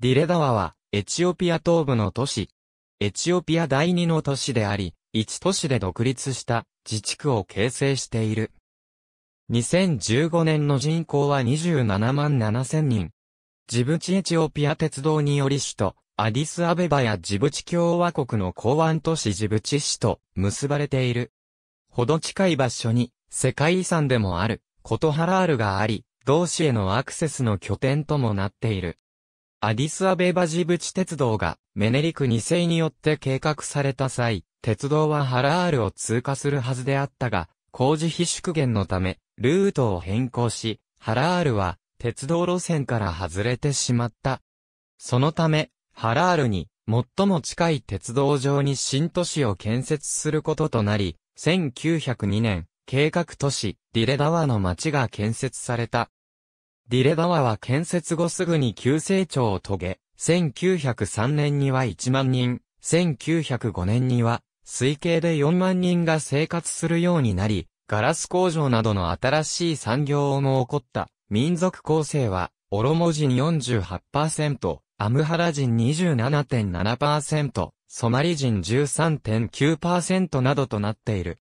ディレダワは、エチオピア東部の都市。エチオピア第二の都市であり、一都市で独立した自治区を形成している。2015年の人口は27万7千人。ジブチエチオピア鉄道により首都、アディスアベバやジブチ共和国の港湾都市ジブチ市と結ばれている。ほど近い場所に、世界遺産でもある、コトハラールがあり、同市へのアクセスの拠点ともなっている。アディスアベバジブチ鉄道がメネリク2世によって計画された際、鉄道はハラールを通過するはずであったが、工事費縮減のため、ルートを変更し、ハラールは鉄道路線から外れてしまった。そのため、ハラールに最も近い鉄道上に新都市を建設することとなり、1902年、計画都市、ディレダワの町が建設された。ディレワは建設後すぐに急成長を遂げ、1903年には1万人、1905年には推計で4万人が生活するようになり、ガラス工場などの新しい産業をも起こった。民族構成は、オロモ人48%、アムハラ人27.7%、ソマリ人13.9%などとなっている。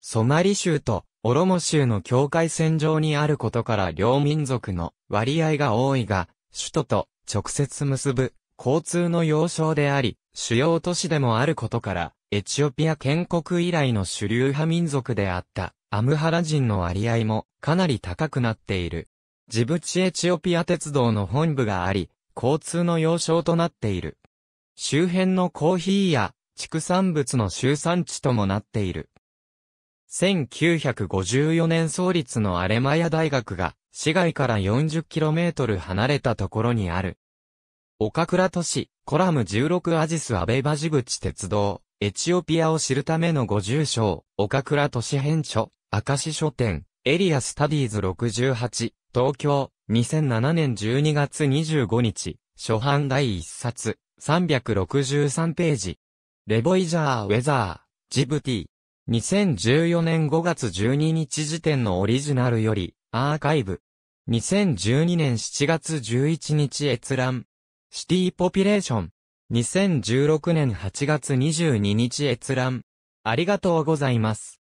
ソマリ州とオロモ州の境界線上にあることから両民族の割合が多いが、首都と直接結ぶ交通の要衝であり、主要都市でもあることから、エチオピア建国以来の主流派民族であったアムハラ人の割合もかなり高くなっている。ジブチエチオピア鉄道の本部があり、交通の要衝となっている。周辺のコーヒーや畜産物の集産地ともなっている。1954年創立のアレマヤ大学が、市外から 40km 離れたところにある。岡倉都市、コラム16アジスアベバジブチ鉄道、エチオピアを知るためのご住所、岡倉都市編著、明石書店、エリアスタディーズ68、東京、2007年12月25日、初版第1冊、363ページ。レボイジャー・ウェザー、ジブティ。2014年5月12日時点のオリジナルより、アーカイブ。2012年7月11日閲覧。シティポピュレーション。2016年8月22日閲覧。ありがとうございます。